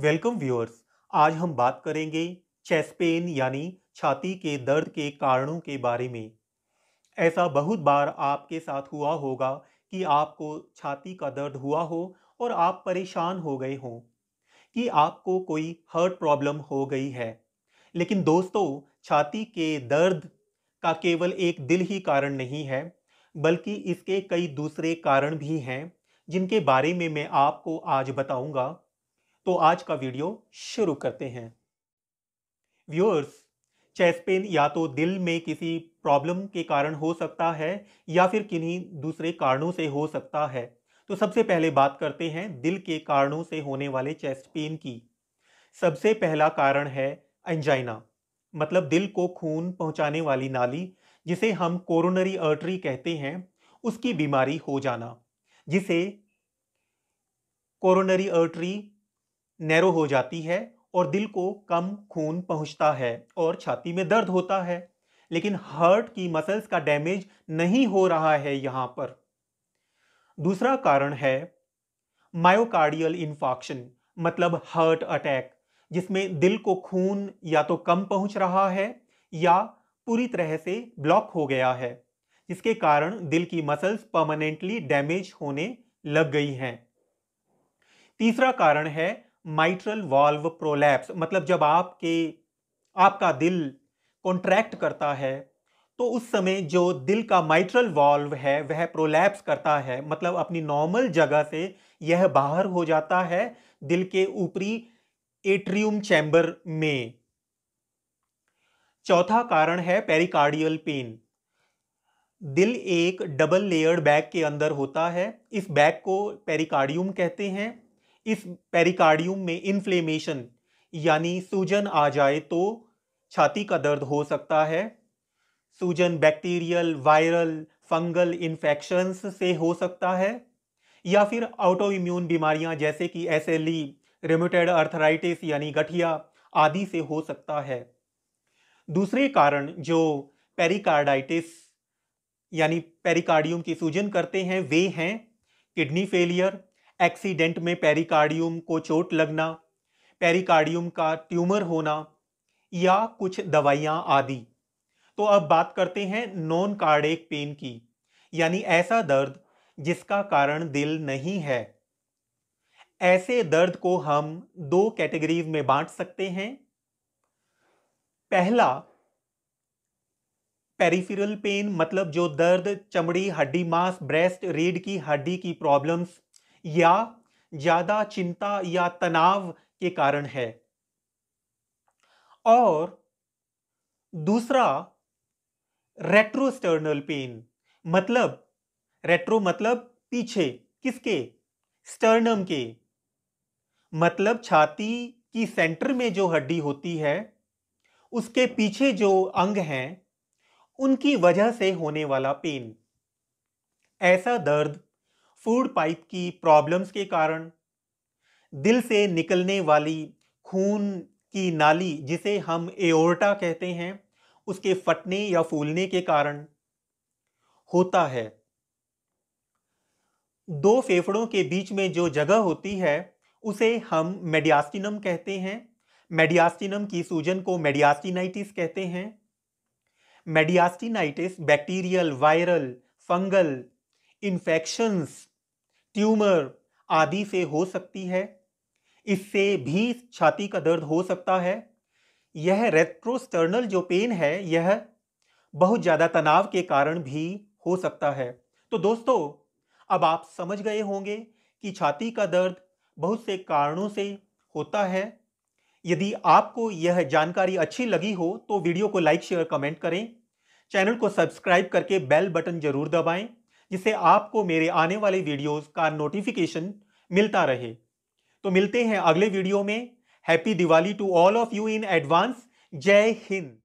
welcome viewers आज हम बात करेंगे चेस्ट पेन यानी छाती के दर्द के कारणों के बारे में ऐसा बहुत बार आपके साथ हुआ होगा कि आपको छाती का दर्द हुआ हो और आप परेशान हो गए हों कि आपको कोई हर्ट प्रॉब्लम हो गई है लेकिन दोस्तों छाती के दर्द का केवल एक दिल ही कारण नहीं है बल्कि इसके कई दूसरे कारण भी हैं जिनके बारे में मैं आपको आज बताऊंगा तो आज का वीडियो शुरू करते हैं व्यूअर्स चेस्ट पेन या तो दिल में किसी प्रॉब्लम के कारण हो सकता है या फिर किन्हीं दूसरे कारणों से हो सकता है तो सबसे पहले बात करते हैं दिल के कारणों से होने वाले चेस्ट पेन की सबसे पहला कारण है एंजाइना मतलब दिल को खून पहुंचाने वाली नाली जिसे हम कोरोनरी अर्टरी कहते हैं उसकी बीमारी हो जाना जिसे कोरोनरी अर्टरी नैरो हो जाती है और दिल को कम खून पहुंचता है और छाती में दर्द होता है लेकिन हार्ट की मसल्स का डैमेज नहीं हो रहा है यहां पर दूसरा कारण है मायोकार्डियल इन्फॉक्शन मतलब हार्ट अटैक जिसमें दिल को खून या तो कम पहुंच रहा है या पूरी तरह से ब्लॉक हो गया है जिसके कारण दिल की मसल्स परमानेंटली डैमेज होने लग गई हैं तीसरा कारण है माइट्रल वॉल्व प्रोलैप्स मतलब जब आपके आपका दिल कॉन्ट्रैक्ट करता है तो उस समय जो दिल का माइट्रल वॉल्व है वह प्रोलैप्स करता है मतलब अपनी नॉर्मल जगह से यह बाहर हो जाता है दिल के ऊपरी एट्रियम चैम्बर में चौथा कारण है पेरिकार्डियल पेन दिल एक डबल लेयर्ड बैग के अंदर होता है इस बैग को पेरिकार्डियम कहते हैं इस पेरिकार्डियम में इन्फ्लेमेशन यानी सूजन आ जाए तो छाती का दर्द हो सकता है सूजन बैक्टीरियल वायरल फंगल इन्फेक्शंस से हो सकता है या फिर ऑटोइम्यून इम्यून बीमारियां जैसे कि S L E rheumatoid arthritis यानी गठिया आदि से हो सकता है दूसरे कारण जो पेरिकार्डाइटिस यानी पेरिकार्डियम की सूजन करते हैं वे हैं किडनी फेलियर एक्सीडेंट में पेरिकार्डियम को चोट लगना पेरिकार्डियम का ट्यूमर होना या कुछ दवाइयाँ आदि तो अब बात करते हैं नॉन कार्डिक पेन की यानी ऐसा दर्द जिसका कारण दिल नहीं है ऐसे दर्द को हम दो कैटेगरीज में बांट सकते हैं पहला पेरिफेरल पेन मतलब जो दर्द चमड़ी हड्डी मांस ब्रेस्ट रीढ़ की हड्डी की प्रॉब्लम्स या ज्यादा चिंता या तनाव के कारण है और दूसरा रेट्रोस्टर्नल पेन मतलब रेट्रो मतलब पीछे किसके स्टर्नम के मतलब छाती की सेंटर में जो हड्डी होती है उसके पीछे जो अंग हैं उनकी वजह से होने वाला पेन ऐसा दर्द फूड पाइप की प्रॉब्लम्स के कारण दिल से निकलने वाली खून की नाली जिसे हम एओर्टा कहते हैं उसके फटने या फूलने के कारण होता है दो फेफड़ों के बीच में जो जगह होती है उसे हम मेडियास्टिनम कहते हैं मेडियास्टिनम की सूजन को मेडियास्टिनाइटिस कहते हैं mediastinitis bacterial viral fungal infections tumour आदि से हो सकती है इससे भी छाती का दर्द हो सकता है यह रेट्रोस्टर्नल जो पेन है यह बहुत ज़्यादा तनाव के कारण भी हो सकता है तो दोस्तों अब आप समझ गए होंगे कि छाती का दर्द बहुत से कारणों से होता है यदि आपको यह जानकारी अच्छी लगी हो तो वीडियो को लाइक शेयर कमेंट करें चैनल को सब्सक्राइब करके बेल बटन जरूर दबाएं जिससे आपको मेरे आने वाले वीडियोस का नोटिफिकेशन मिलता रहे तो मिलते हैं अगले वीडियो में happy Diwali to all of you in advance जय हिंद